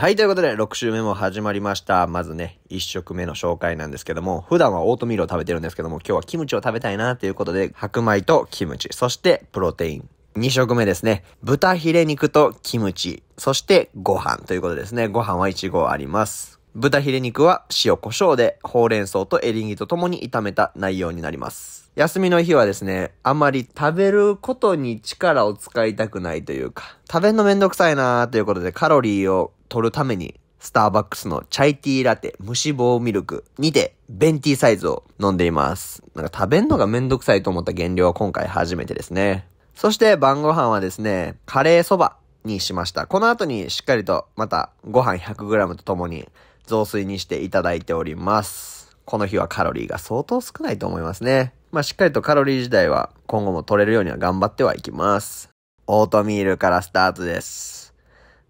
はい、ということで、6週目も始まりました。まずね、1食目の紹介なんですけども、普段はオートミールを食べてるんですけども、今日はキムチを食べたいなということで、白米とキムチ、そしてプロテイン。2食目ですね。豚ヒレ肉とキムチ、そしてご飯ということですね。ご飯は1合あります。豚ヒレ肉は塩胡椒で、ほうれん草とエリンギとともに炒めた内容になります。休みの日はですね、あまり食べることに力を使いたくないというか、食べんのめんどくさいなーということでカロリーを取るために、スターバックスのチャイティーラテ無脂肪ミルクにて、ベンティーサイズを飲んでいます。なんか食べんのがめんどくさいと思った原料は今回初めてですね。そして晩ご飯はですね、カレーそばにしました。この後にしっかりとまたご飯 100g とともに雑炊にしていただいております。この日はカロリーが相当少ないと思いますね。まあ、しっかりとカロリー自体は今後も取れるようには頑張ってはいきます。オートミールからスタートです。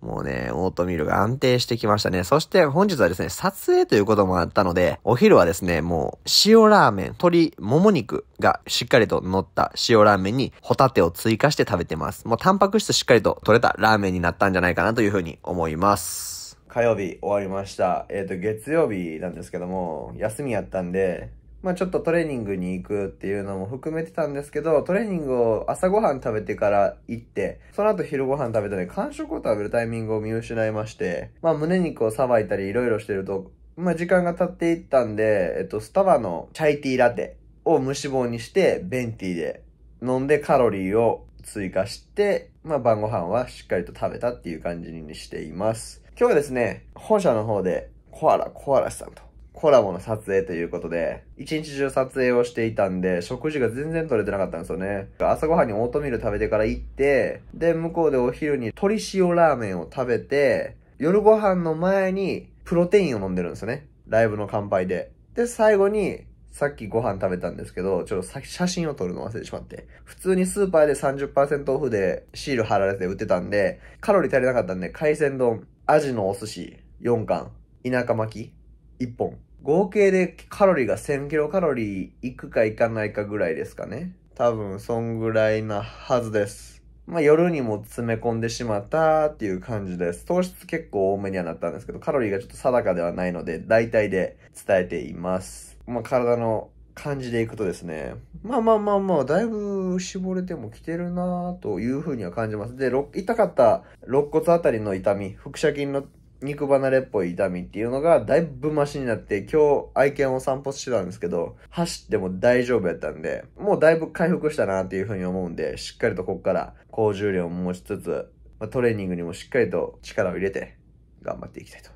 もうね、オートミールが安定してきましたね。そして本日はですね、撮影ということもあったので、お昼はですね、もう塩ラーメン、鶏、もも肉がしっかりと乗った塩ラーメンにホタテを追加して食べてます。もうタンパク質しっかりと取れたラーメンになったんじゃないかなというふうに思います。火曜日終わりました。えっ、ー、と、月曜日なんですけども、休みやったんで、まあちょっとトレーニングに行くっていうのも含めてたんですけど、トレーニングを朝ごはん食べてから行って、その後昼ご飯食べたり、間食を食べるタイミングを見失いまして、まあ胸肉をさばいたり色々してると、まあ時間が経っていったんで、えっと、スタバのチャイティーラテを無脂肪にして、ベンティーで飲んでカロリーを追加して、まあ晩ご飯はしっかりと食べたっていう感じにしています。今日はですね、本社の方でコアラ、コアラさんとコラボの撮影ということで、一日中撮影をしていたんで、食事が全然取れてなかったんですよね。朝ごはんにオートミール食べてから行って、で、向こうでお昼に鶏塩ラーメンを食べて、夜ご飯の前にプロテインを飲んでるんですよね。ライブの乾杯で。で、最後に、さっきご飯食べたんですけど、ちょっと写真を撮るの忘れてしまって。普通にスーパーで30%オフでシール貼られて売ってたんで、カロリー足りなかったんで海鮮丼アジのお寿司4貫、田舎巻き1本。合計でカロリーが1000キロカロリーいくかいかないかぐらいですかね。多分、そんぐらいなはずです。まあ、夜にも詰め込んでしまったっていう感じです。糖質結構多めにはなったんですけど、カロリーがちょっと定かではないので、大体で伝えています。まあ、体の感じでいくとですね、まあまあまあまあ、だいぶ絞れても来てるなというふうには感じます。で、痛かった肋骨あたりの痛み、腹斜筋の肉離れっぽい痛みっていうのがだいぶマシになって、今日愛犬を散歩してたんですけど、走っても大丈夫やったんで、もうだいぶ回復したなっていうふうに思うんで、しっかりとこっから高重量を持ちつつ、トレーニングにもしっかりと力を入れて頑張っていきたいと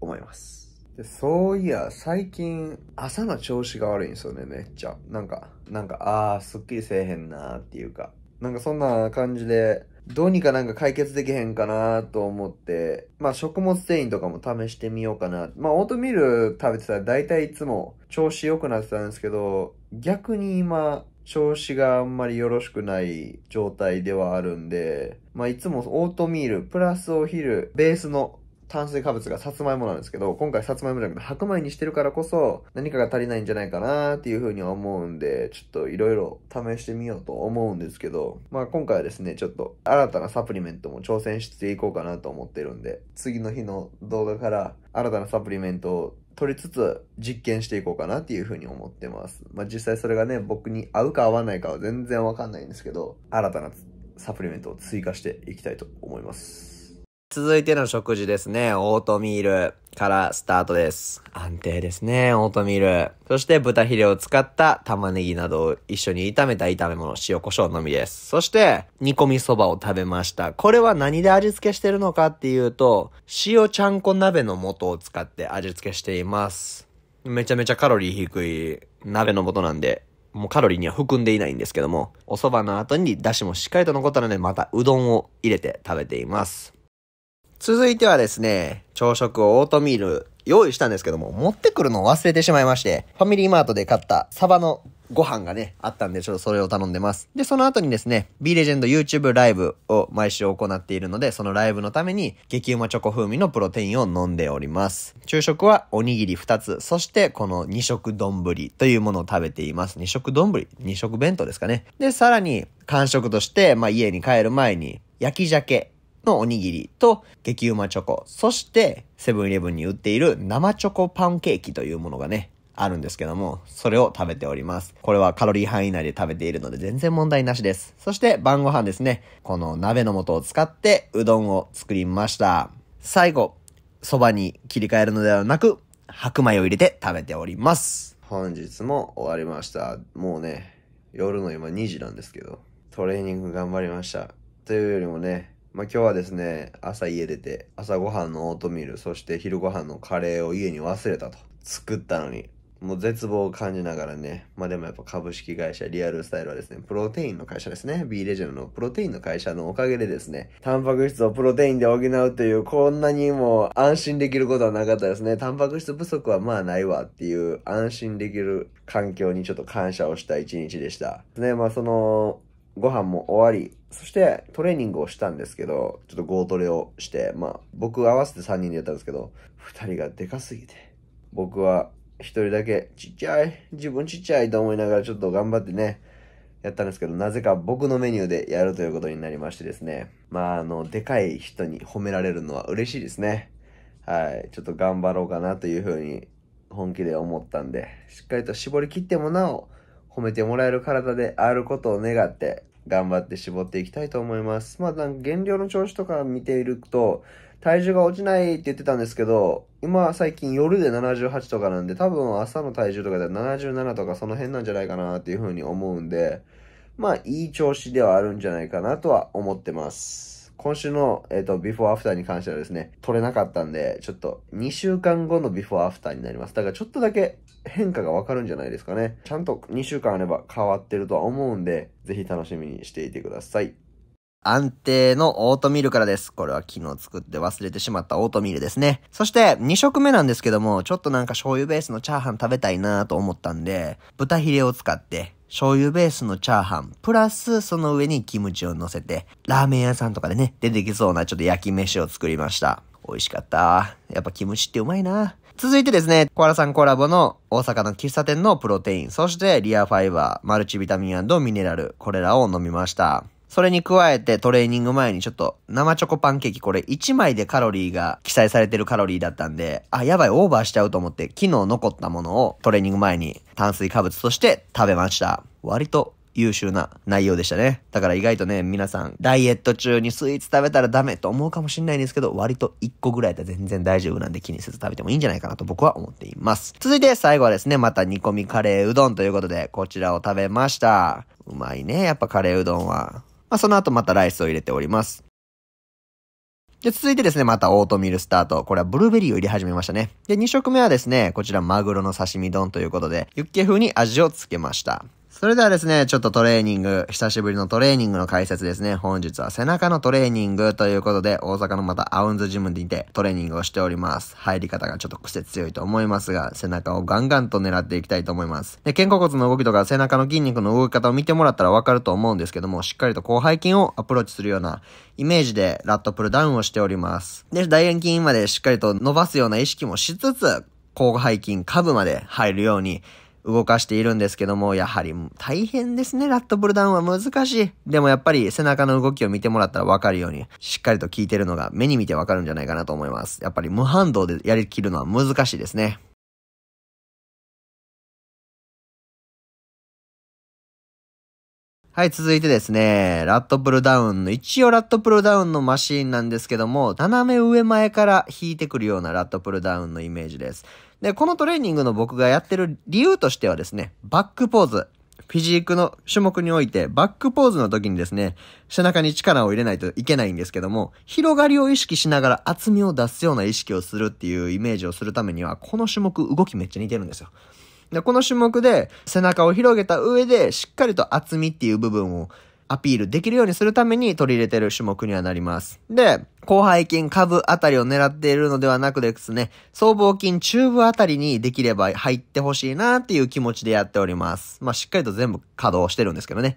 思います。で、そういや、最近、朝の調子が悪いんですよね、めっちゃ。なんか、なんか、あー、すっきりせえへんなーっていうか。なんかそんな感じで、どうにかなんか解決できへんかなと思って、まあ食物繊維とかも試してみようかな。まあオートミール食べてたら大体いつも調子良くなってたんですけど、逆に今、調子があんまりよろしくない状態ではあるんで、まあいつもオートミールプラスお昼、ベースの炭水化物がさつまいもなんですけど、今回さつまいもじゃなくて白米にしてるからこそ何かが足りないんじゃないかなっていう風には思うんで、ちょっといろいろ試してみようと思うんですけど、まあ今回はですね、ちょっと新たなサプリメントも挑戦していこうかなと思ってるんで、次の日の動画から新たなサプリメントを取りつつ実験していこうかなっていうふうに思ってます。まあ実際それがね、僕に合うか合わないかは全然わかんないんですけど、新たなサプリメントを追加していきたいと思います。続いての食事ですね。オートミールからスタートです。安定ですね。オートミール。そして豚ヒレを使った玉ねぎなどを一緒に炒めた炒め物、塩胡椒のみです。そして煮込みそばを食べました。これは何で味付けしてるのかっていうと、塩ちゃんこ鍋の素を使って味付けしています。めちゃめちゃカロリー低い鍋の素なんで、もうカロリーには含んでいないんですけども、お蕎麦の後に出汁もしっかりと残ったので、またうどんを入れて食べています。続いてはですね、朝食をオートミール用意したんですけども、持ってくるのを忘れてしまいまして、ファミリーマートで買ったサバのご飯がね、あったんで、ちょっとそれを頼んでます。で、その後にですね、B レジェンド YouTube ライブを毎週行っているので、そのライブのために、激うまチョコ風味のプロテインを飲んでおります。昼食はおにぎり2つ、そしてこの2食丼というものを食べています。2食丼 ?2 食弁当ですかね。で、さらに、完食として、まあ、家に帰る前に、焼き鮭のおにぎりと激うまチョコ、そしてセブンイレブンに売っている生チョコパンケーキというものがね、あるんですけども、それを食べております。これはカロリー範囲内で食べているので全然問題なしです。そして晩ご飯ですね。この鍋の素を使ってうどんを作りました。最後、そばに切り替えるのではなく、白米を入れて食べております。本日も終わりました。もうね、夜の今2時なんですけど、トレーニング頑張りました。というよりもね、まあ、今日はですね、朝家出て、朝ごはんのオートミール、そして昼ごはんのカレーを家に忘れたと。作ったのに。もう絶望を感じながらね、まあでもやっぱ株式会社リアルスタイルはですね、プロテインの会社ですね、B レジェンドのプロテインの会社のおかげでですね、タンパク質をプロテインで補うという、こんなにも安心できることはなかったですね。タンパク質不足はまあないわっていう、安心できる環境にちょっと感謝をした一日でした。ね、まあその、ご飯も終わり、そしてトレーニングをしたんですけど、ちょっとゴートレをして、まあ僕合わせて3人でやったんですけど、2人がでかすぎて、僕は1人だけちっちゃい、自分ちっちゃいと思いながらちょっと頑張ってね、やったんですけど、なぜか僕のメニューでやるということになりましてですね。まあ、あの、でかい人に褒められるのは嬉しいですね。はい。ちょっと頑張ろうかなというふうに本気で思ったんで、しっかりと絞り切ってもなお、褒めてもらえる体であることを願って、頑張って絞っていきたいと思います。まあ、なんか減量の調子とか見ていると、体重が落ちないって言ってたんですけど、今最近夜で78とかなんで、多分朝の体重とかで77とかその辺なんじゃないかなっていうふうに思うんで、まあ、いい調子ではあるんじゃないかなとは思ってます。今週の、えっ、ー、と、ビフォーアフターに関してはですね、取れなかったんで、ちょっと2週間後のビフォーアフターになります。だからちょっとだけ変化がわかるんじゃないですかね。ちゃんと2週間あれば変わってるとは思うんで、ぜひ楽しみにしていてください。安定のオートミールからです。これは昨日作って忘れてしまったオートミールですね。そして2食目なんですけども、ちょっとなんか醤油ベースのチャーハン食べたいなと思ったんで、豚ヒレを使って醤油ベースのチャーハン、プラスその上にキムチを乗せて、ラーメン屋さんとかでね、出てきそうなちょっと焼き飯を作りました。美味しかった。やっぱキムチってうまいな。続いてですね、コアラさんコラボの大阪の喫茶店のプロテイン、そしてリアファイバー、マルチビタミンミネラル、これらを飲みました。それに加えてトレーニング前にちょっと生チョコパンケーキこれ1枚でカロリーが記載されてるカロリーだったんで、あ、やばいオーバーしちゃうと思って昨日残ったものをトレーニング前に炭水化物として食べました。割と優秀な内容でしたね。だから意外とね、皆さん、ダイエット中にスイーツ食べたらダメと思うかもしれないんですけど、割と1個ぐらいで全然大丈夫なんで気にせず食べてもいいんじゃないかなと僕は思っています。続いて最後はですね、また煮込みカレーうどんということで、こちらを食べました。うまいね、やっぱカレーうどんは。まあ、その後またライスを入れております。で、続いてですね、またオートミールスタート。これはブルーベリーを入れ始めましたね。で、2食目はですね、こちらマグロの刺身丼ということで、ユッケ風に味をつけました。それではですね、ちょっとトレーニング、久しぶりのトレーニングの解説ですね。本日は背中のトレーニングということで、大阪のまたアウンズジムにてトレーニングをしております。入り方がちょっと癖強いと思いますが、背中をガンガンと狙っていきたいと思います。で、肩甲骨の動きとか背中の筋肉の動き方を見てもらったらわかると思うんですけども、しっかりと広背筋をアプローチするようなイメージでラットプルダウンをしております。で、大円筋までしっかりと伸ばすような意識もしつつ、後背筋下部まで入るように、動かしているんですけども、やはり大変ですね、ラットプルダウンは難しい。でもやっぱり背中の動きを見てもらったらわかるように、しっかりと効いてるのが目に見てわかるんじゃないかなと思います。やっぱり無反動でやりきるのは難しいですね。はい、続いてですね、ラットプルダウンの、一応ラットプルダウンのマシーンなんですけども、斜め上前から引いてくるようなラットプルダウンのイメージです。で、このトレーニングの僕がやってる理由としてはですね、バックポーズ。フィジークの種目において、バックポーズの時にですね、背中に力を入れないといけないんですけども、広がりを意識しながら厚みを出すような意識をするっていうイメージをするためには、この種目動きめっちゃ似てるんですよ。で、この種目で背中を広げた上でしっかりと厚みっていう部分をアピールできるようにするために取り入れてる種目にはなります。で、広背筋、下部あたりを狙っているのではなくですね、僧帽筋、中部あたりにできれば入ってほしいなっていう気持ちでやっております。まあ、しっかりと全部稼働してるんですけどね。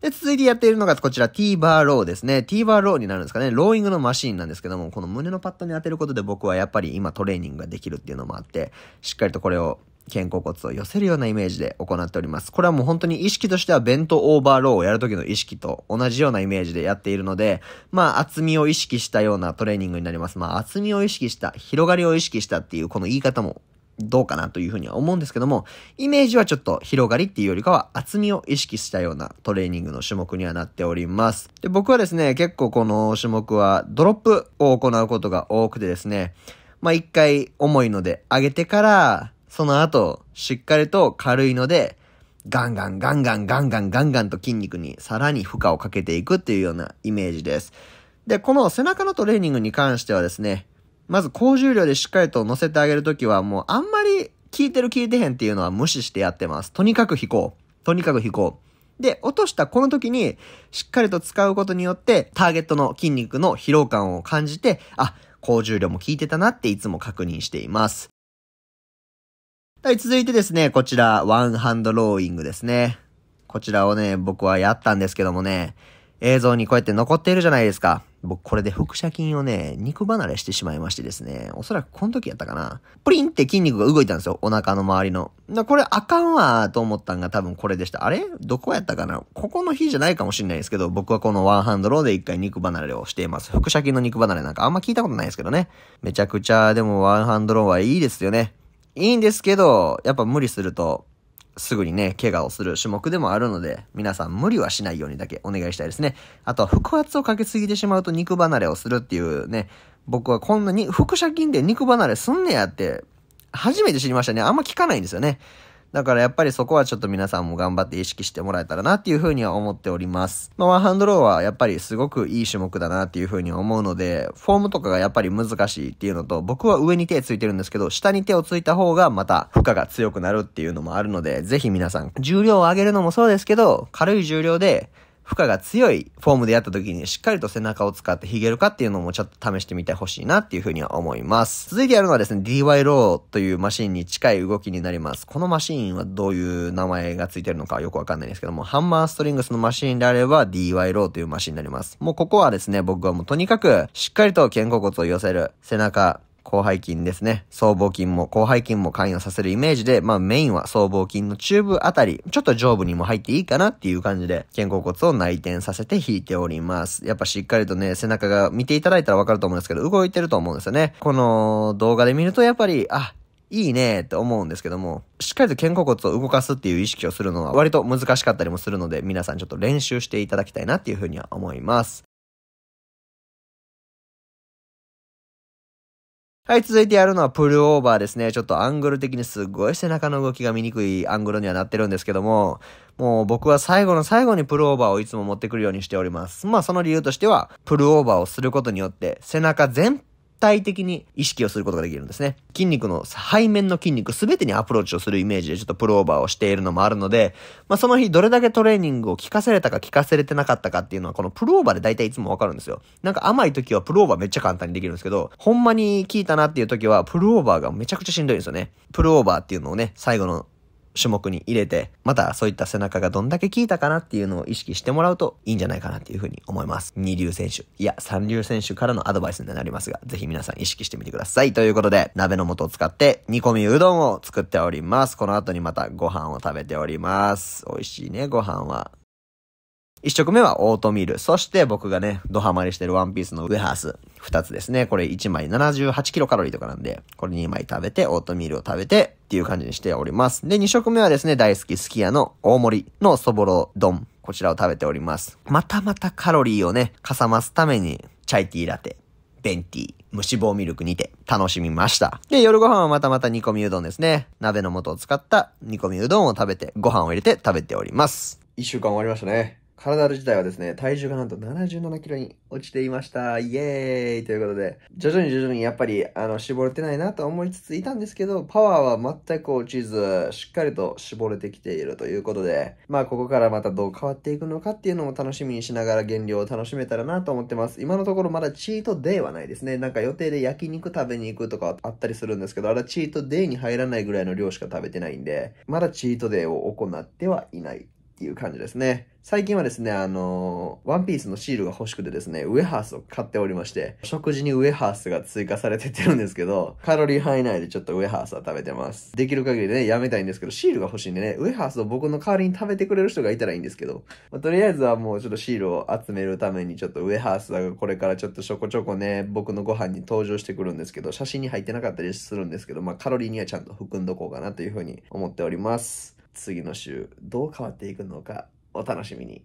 で、続いてやっているのがこちら T バーローですね。T バーローになるんですかね。ローイングのマシーンなんですけども、この胸のパッドに当てることで僕はやっぱり今トレーニングができるっていうのもあって、しっかりとこれを肩甲骨を寄せるようなイメージで行っております。これはもう本当に意識としてはベントオーバーローをやるときの意識と同じようなイメージでやっているので、まあ厚みを意識したようなトレーニングになります。まあ厚みを意識した、広がりを意識したっていうこの言い方もどうかなというふうには思うんですけども、イメージはちょっと広がりっていうよりかは厚みを意識したようなトレーニングの種目にはなっております。で、僕はですね、結構この種目はドロップを行うことが多くてですね、まあ一回重いので上げてから、その後しっかりと軽いので、ガンガンガンガンガンガンガンガンと筋肉にさらに負荷をかけていくっていうようなイメージです。で、この背中のトレーニングに関してはですね、まず高重量でしっかりと乗せてあげるときはもうあんまり効いてる効いてへんっていうのは無視してやってます。とにかく引こう。とにかく引こう。で、落としたこの時にしっかりと使うことによってターゲットの筋肉の疲労感を感じて、あ、高重量も効いてたなっていつも確認しています。はい、続いてですね、こちら、ワンハンドローイングですね。こちらをね、僕はやったんですけどもね、映像にこうやって残っているじゃないですか。僕これで腹斜筋をね、肉離れしてしまいましてですね、おそらくこの時やったかな。プリンって筋肉が動いたんですよ、お腹の周りの。だこれあかんわーと思ったんが多分これでした。あれどこやったかなここの日じゃないかもしれないですけど、僕はこのワンハンドローで一回肉離れをしています。腹斜筋の肉離れなんかあんま聞いたことないですけどね。めちゃくちゃでもワンハンドローはいいですよね。いいんですけど、やっぱ無理するとすぐにね、怪我をする種目でもあるので、皆さん無理はしないようにだけお願いしたいですね。あとは腹圧をかけすぎてしまうと肉離れをするっていうね、僕はこんなに腹斜筋で肉離れすんねやって、初めて知りましたね。あんま聞かないんですよね。だからやっぱりそこはちょっと皆さんも頑張って意識してもらえたらなっていうふうには思っております。まあ、ワンハンドローはやっぱりすごくいい種目だなっていうふうに思うので、フォームとかがやっぱり難しいっていうのと、僕は上に手ついてるんですけど、下に手をついた方がまた負荷が強くなるっていうのもあるので、ぜひ皆さん、重量を上げるのもそうですけど、軽い重量で、負荷が強いフォームでやった時にしっかりと背中を使ってヒゲるかっていうのもちょっと試してみてほしいなっていうふうには思います。続いてやるのはですね、DY ローというマシンに近い動きになります。このマシンはどういう名前がついてるのかよくわかんないですけども、ハンマーストリングスのマシンであれば DY ローというマシンになります。もうここはですね、僕はもうとにかくしっかりと肩甲骨を寄せる、背中、広背筋ですね。僧帽筋も広背筋も関与させるイメージで、まあメインは僧帽筋の中部あたり、ちょっと上部にも入っていいかなっていう感じで、肩甲骨を内転させて引いております。やっぱしっかりとね、背中が見ていただいたらわかると思うんですけど、動いてると思うんですよね。この動画で見るとやっぱり、あ、いいねって思うんですけども、しっかりと肩甲骨を動かすっていう意識をするのは割と難しかったりもするので、皆さんちょっと練習していただきたいなっていうふうには思います。はい、続いてやるのはプルオーバーですね。ちょっとアングル的にすごい背中の動きが見にくいアングルにはなってるんですけども、もう僕は最後の最後にプルオーバーをいつも持ってくるようにしております。まあその理由としては、プルオーバーをすることによって背中全体的に意識をすることができるんですね。筋肉の背面の筋肉全てにアプローチをするイメージでちょっとプローバーをしているのもあるので、まあ、その日どれだけトレーニングを効かせれたか効かせれてなかったかっていうのはこのプローバーで大体いつもわかるんですよ。なんか甘い時はプローバーめっちゃ簡単にできるんですけど、ほんまに効いたなっていう時はプローバーがめちゃくちゃしんどいんですよね。プローバーっていうのをね、最後の種目に入れて、またそういった背中がどんだけ効いたかなっていうのを意識してもらうといいんじゃないかなっていうふうに思います。二流選手、いや三流選手からのアドバイスになりますが、ぜひ皆さん意識してみてください。ということで、鍋の素を使って煮込みうどんを作っております。この後にまたご飯を食べております。美味しいね、ご飯は。一食目はオートミール。そして僕がね、ドハマりしてるワンピースのウエハース。二つですね。これ1枚78キロカロリーとかなんで、これ2枚食べて、オートミールを食べてっていう感じにしております。で、二食目はですね、大好きすき家の大盛りのそぼろ丼。こちらを食べております。またまたカロリーをね、かさますために、チャイティーラテ、ベンティー、無脂肪ミルクにて楽しみました。で、夜ご飯はまたまた煮込みうどんですね。鍋の素を使った煮込みうどんを食べて、ご飯を入れて食べております。一週間終わりましたね。体ル自体はですね、体重がなんと77キロに落ちていました。イエーイということで、徐々に徐々にやっぱり、あの、絞れてないなと思いつついたんですけど、パワーは全く落ちず、しっかりと絞れてきているということで、まあ、ここからまたどう変わっていくのかっていうのも楽しみにしながら減量を楽しめたらなと思ってます。今のところまだチートデイはないですね。なんか予定で焼肉食べに行くとかあったりするんですけど、あれはチートデイに入らないぐらいの量しか食べてないんで、まだチートデイを行ってはいないっていう感じですね。最近はですね、あのー、ワンピースのシールが欲しくてですね、ウエハースを買っておりまして、食事にウエハースが追加されてってるんですけど、カロリー範囲内でちょっとウエハースは食べてます。できる限りね、やめたいんですけど、シールが欲しいんでね、ウエハースを僕の代わりに食べてくれる人がいたらいいんですけど、まあ、とりあえずはもうちょっとシールを集めるために、ちょっとウエハースがこれからちょっとちょこちょこね、僕のご飯に登場してくるんですけど、写真に入ってなかったりするんですけど、まあカロリーにはちゃんと含んどこうかなというふうに思っております。次の週どう変わっていくのかお楽しみに。